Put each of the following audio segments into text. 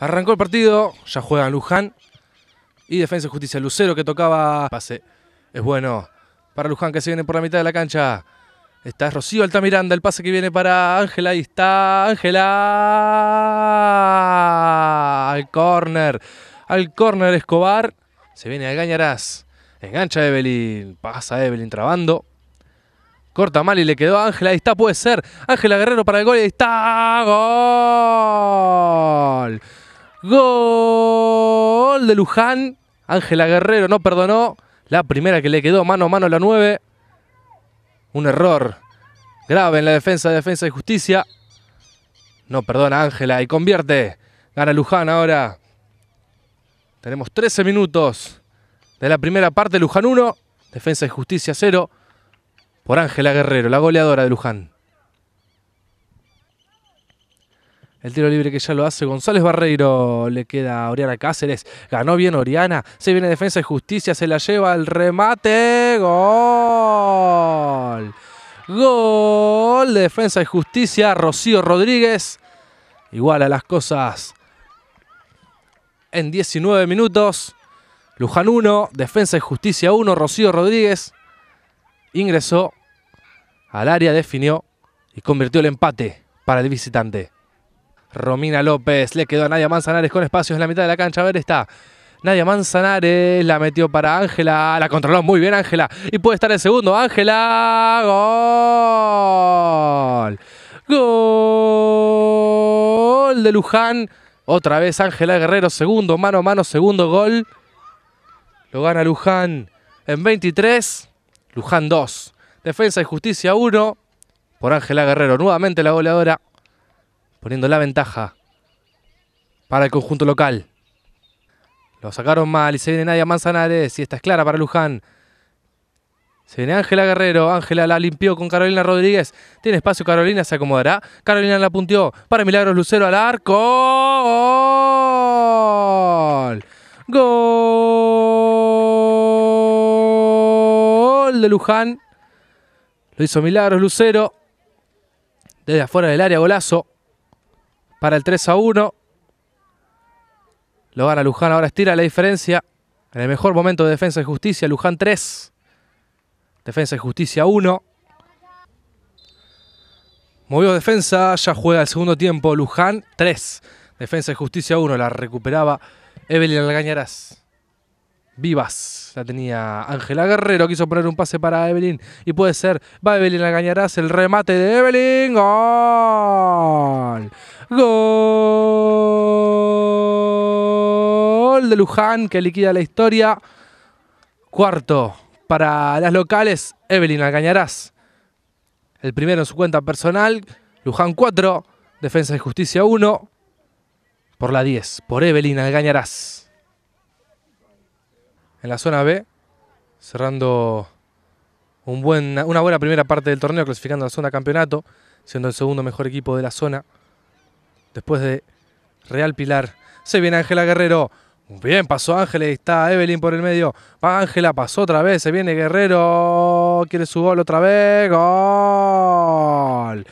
Arrancó el partido, ya juega Luján y Defensa y Justicia. Lucero que tocaba pase. Es bueno para Luján que se viene por la mitad de la cancha. Está Rocío Altamiranda, el pase que viene para Ángela. Ahí está Ángela. Al córner. Al córner Escobar. Se viene a Gañarás. Engancha Evelyn. Pasa Evelyn trabando. Corta mal y le quedó a Ángela. Ahí está, puede ser. Ángela Guerrero para el gol. Ahí está. Gol. Gol de Luján. Ángela Guerrero no perdonó. La primera que le quedó mano a mano la 9. Un error grave en la defensa de Defensa y Justicia. No perdona Ángela y convierte. Gana Luján ahora. Tenemos 13 minutos de la primera parte. Luján 1, Defensa y Justicia 0. Por Ángela Guerrero, la goleadora de Luján. El tiro libre que ya lo hace González Barreiro. Le queda a Oriana Cáceres. Ganó bien Oriana. Se viene defensa y justicia. Se la lleva el remate. Gol. Gol de defensa y justicia. Rocío Rodríguez. Igual a las cosas. En 19 minutos. Luján 1. Defensa y justicia 1. Rocío Rodríguez. Ingresó al área. Definió y convirtió el empate para el visitante. Romina López. Le quedó a Nadia Manzanares con espacios en la mitad de la cancha. A ver, está. Nadia Manzanares la metió para Ángela. La controló muy bien Ángela. Y puede estar el segundo. Ángela. Gol. Gol de Luján. Otra vez Ángela Guerrero. Segundo, mano a mano, segundo gol. Lo gana Luján en 23. Luján 2. Defensa y Justicia 1. Por Ángela Guerrero. Nuevamente la goleadora poniendo la ventaja para el conjunto local. Lo sacaron mal y se viene Nadia Manzanares y esta es clara para Luján. Se viene Ángela Guerrero, Ángela la limpió con Carolina Rodríguez. Tiene espacio Carolina, se acomodará. Carolina la punteó para Milagros Lucero al arco. ¡Gol! ¡Gol de Luján! Lo hizo Milagros Lucero. Desde afuera del área, golazo para el 3 a 1. Lo gana Luján, ahora estira la diferencia. En el mejor momento de Defensa y Justicia, Luján 3. Defensa y Justicia 1. Movió defensa, ya juega el segundo tiempo Luján 3. Defensa y Justicia 1, la recuperaba Evelyn Algañarás. Vivas, la tenía Ángela Guerrero, quiso poner un pase para Evelyn y puede ser, va Evelyn Algañarás, el remate de Evelyn, gol. Gol de Luján que liquida la historia. Cuarto para las locales, Evelyn Alcañarás. El primero en su cuenta personal, Luján 4, Defensa de Justicia 1, por la 10, por Evelyn Algañarás. En la zona B, cerrando un buen, una buena primera parte del torneo, clasificando a la zona campeonato, siendo el segundo mejor equipo de la zona después de Real Pilar. Se viene Ángela Guerrero. Bien, pasó Ángela y está Evelyn por el medio. Va Ángela, pasó otra vez, se viene Guerrero. Quiere su gol otra vez. Gol.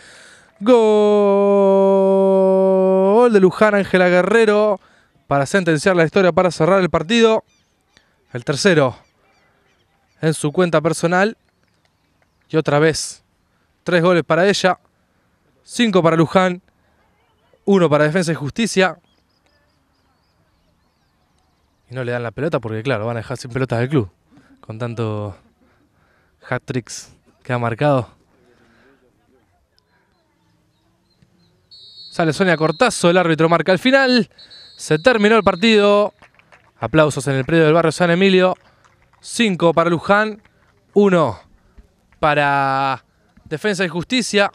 Gol de Luján Ángela Guerrero para sentenciar la historia, para cerrar el partido. El tercero en su cuenta personal. Y otra vez, tres goles para ella, cinco para Luján. Uno para Defensa y Justicia. Y no le dan la pelota porque, claro, van a dejar sin pelotas del club. Con tanto hat-tricks que ha marcado. Sale Sonia Cortazo, el árbitro marca el final. Se terminó el partido. Aplausos en el predio del barrio San Emilio. Cinco para Luján, Uno para Defensa y Justicia.